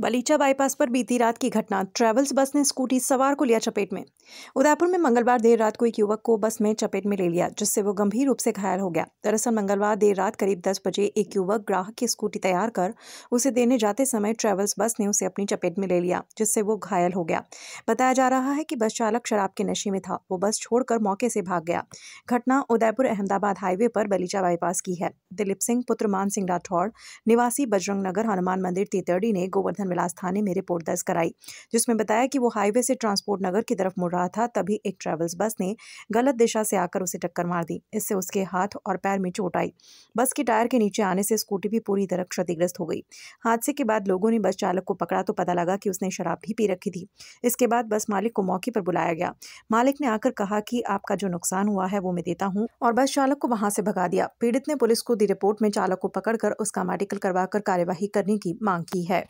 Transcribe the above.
Balicha bypass पर बीती रात की घटना ट्रैवल्स बस ने स्कूटी सवार को लिया चपेट में उदयपुर में मंगलवार देर रात को एक युवक को बस में चपेट में ले लिया जिससे वो गंभीर रूप से घायल हो गया दरअसल मंगलवार देर रात करीब दस बजे एक युवक ग्राहक की स्कूटी तैयार कर उसे देने जाते समय ट्रैवल्स बस ने उसे अपनी चपेट में ले लिया जिससे वो घायल हो गया बताया जा रहा है कि बस चालक शराब के नशे में था वो बस छोड़कर मौके से भाग गया घटना उदयपुर अहमदाबाद हाईवे पर बलीचा बाईपास की है दिलीप सिंह पुत्र मान सिंह राठौड़ निवासी बजरंग नगर हनुमान मंदिर तीतरड़ी ने गोवर्धन विलास थाने में रिपोर्ट दर्ज कराई जिसमें बताया कि वो हाईवे से ट्रांसपोर्ट नगर की तरफ मुड़ रहा था तभी एक ट्रेवल्स बस ने गलत दिशा से आकर उसे टक्कर मार दी इससे उसके हाथ और पैर में चोट आई बस के टायर के नीचे आने से स्कूटी भी पूरी तरह क्षतिग्रस्त हो गई हादसे के बाद लोगों ने बस चालक को पकड़ा तो पता लगा कि उसने शराब भी पी रखी थी इसके बाद बस मालिक को मौके पर बुलाया गया मालिक ने आकर कहा कि आपका जो नुकसान हुआ है वो मैं देता हूँ और बस चालक को वहां से भगा दिया पीड़ित ने पुलिस को दी रिपोर्ट में चालक को पकड़कर उसका मेडिकल करवाकर कार्यवाही करने की मांग की है